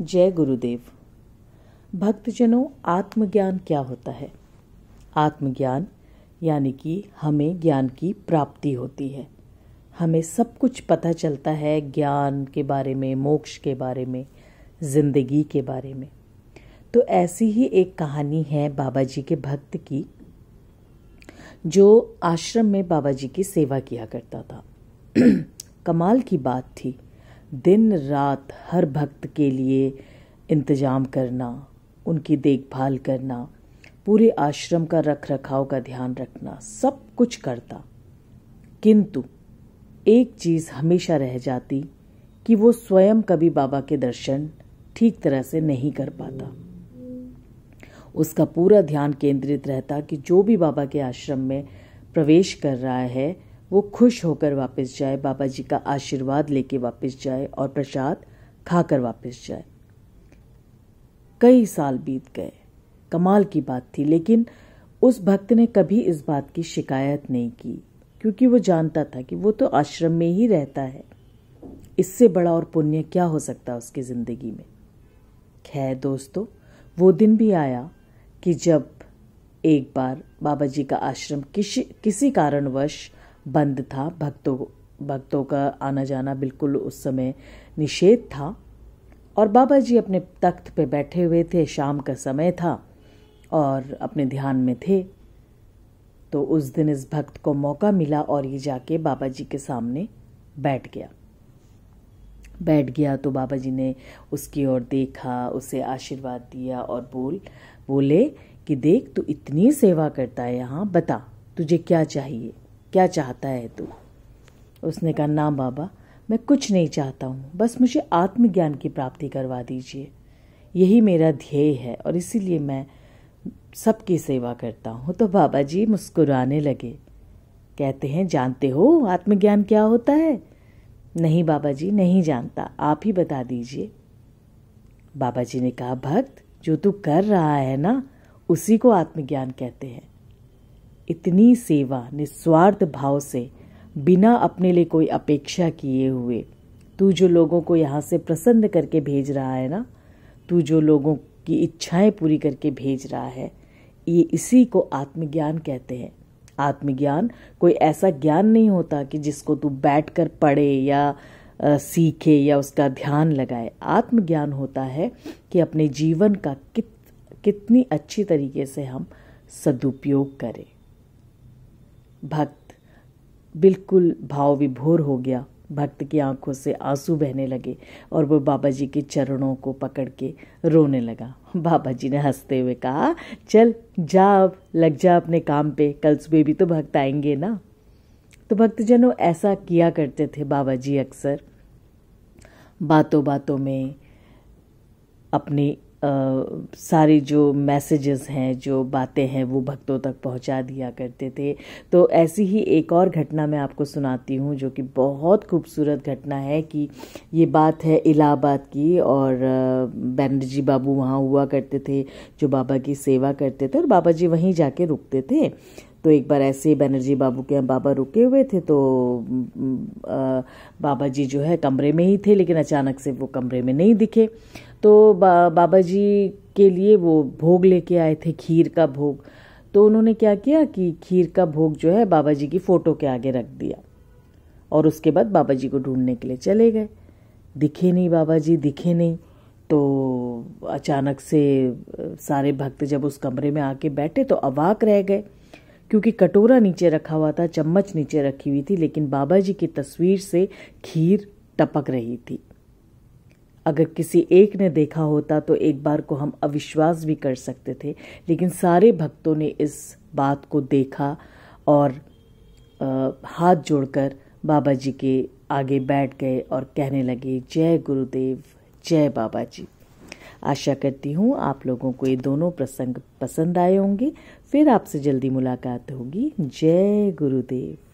जय गुरुदेव भक्तजनों आत्मज्ञान क्या होता है आत्मज्ञान यानी कि हमें ज्ञान की प्राप्ति होती है हमें सब कुछ पता चलता है ज्ञान के बारे में मोक्ष के बारे में जिंदगी के बारे में तो ऐसी ही एक कहानी है बाबा जी के भक्त की जो आश्रम में बाबा जी की सेवा किया करता था कमाल की बात थी दिन रात हर भक्त के लिए इंतजाम करना उनकी देखभाल करना पूरे आश्रम का रख रखाव का ध्यान रखना सब कुछ करता किंतु एक चीज़ हमेशा रह जाती कि वो स्वयं कभी बाबा के दर्शन ठीक तरह से नहीं कर पाता उसका पूरा ध्यान केंद्रित रहता कि जो भी बाबा के आश्रम में प्रवेश कर रहा है वो खुश होकर वापस जाए बाबा जी का आशीर्वाद लेके वापस जाए और प्रसाद खाकर वापस जाए कई साल बीत गए कमाल की बात थी लेकिन उस भक्त ने कभी इस बात की शिकायत नहीं की क्योंकि वो जानता था कि वो तो आश्रम में ही रहता है इससे बड़ा और पुण्य क्या हो सकता उसकी ज़िंदगी में खैर दोस्तों वो दिन भी आया कि जब एक बार बाबा जी का आश्रम किसी किसी कारणवश बंद था भक्तों भक्तों का आना जाना बिल्कुल उस समय निषेध था और बाबा जी अपने तख्त पे बैठे हुए थे शाम का समय था और अपने ध्यान में थे तो उस दिन इस भक्त को मौका मिला और ये जाके बाबा जी के सामने बैठ गया बैठ गया तो बाबा जी ने उसकी ओर देखा उसे आशीर्वाद दिया और बोल बोले कि देख तू इतनी सेवा करता है यहाँ बता तुझे क्या चाहिए क्या चाहता है तू उसने कहा ना बाबा मैं कुछ नहीं चाहता हूँ बस मुझे आत्मज्ञान की प्राप्ति करवा दीजिए यही मेरा ध्येय है और इसीलिए मैं सबकी सेवा करता हूँ तो बाबा जी मुस्कुराने लगे कहते हैं जानते हो आत्मज्ञान क्या होता है नहीं बाबा जी नहीं जानता आप ही बता दीजिए बाबा जी ने कहा भक्त जो तू कर रहा है ना उसी को आत्मज्ञान कहते हैं इतनी सेवा निस्वार्थ भाव से बिना अपने लिए कोई अपेक्षा किए हुए तू जो लोगों को यहाँ से प्रसन्न करके भेज रहा है ना तू जो लोगों की इच्छाएं पूरी करके भेज रहा है ये इसी को आत्मज्ञान कहते हैं आत्मज्ञान कोई ऐसा ज्ञान नहीं होता कि जिसको तू बैठ कर पढ़े या आ, सीखे या उसका ध्यान लगाए आत्मज्ञान होता है कि अपने जीवन का कित कितनी अच्छी तरीके से हम सदुपयोग करें भक्त बिल्कुल भाव विभोर हो गया भक्त की आंखों से आंसू बहने लगे और वो बाबा जी के चरणों को पकड़ के रोने लगा बाबा जी ने हंसते हुए कहा चल जा अब लग जा अपने काम पे कल सुबह भी तो भक्त आएंगे ना तो भक्तजनों ऐसा किया करते थे बाबा जी अक्सर बातों बातों में अपनी सारी जो मैसेजेस हैं जो बातें हैं वो भक्तों तक पहुंचा दिया करते थे तो ऐसी ही एक और घटना मैं आपको सुनाती हूँ जो कि बहुत खूबसूरत घटना है कि ये बात है इलाहाबाद की और बैनर्जी बाबू वहाँ हुआ करते थे जो बाबा की सेवा करते थे और बाबा जी वहीं जाके रुकते थे तो एक बार ऐसे ही बनर्जी बाबू के यहाँ बाबा रुके हुए थे तो आ, बाबा जी जो है कमरे में ही थे लेकिन अचानक से वो कमरे में नहीं दिखे तो बा, बाबा जी के लिए वो भोग लेके आए थे खीर का भोग तो उन्होंने क्या किया कि खीर का भोग जो है बाबा जी की फ़ोटो के आगे रख दिया और उसके बाद बाबा जी को ढूंढने के लिए चले गए दिखे नहीं बाबा जी दिखे नहीं तो अचानक से सारे भक्त जब उस कमरे में आके बैठे तो अवाक रह गए क्योंकि कटोरा नीचे रखा हुआ था चम्मच नीचे रखी हुई थी लेकिन बाबा जी की तस्वीर से खीर टपक रही थी अगर किसी एक ने देखा होता तो एक बार को हम अविश्वास भी कर सकते थे लेकिन सारे भक्तों ने इस बात को देखा और आ, हाथ जोड़कर बाबा जी के आगे बैठ गए और कहने लगे जय गुरुदेव जय बाबा जी आशा करती हूँ आप लोगों को ये दोनों प्रसंग पसंद आए होंगे फिर आपसे जल्दी मुलाकात होगी जय गुरुदेव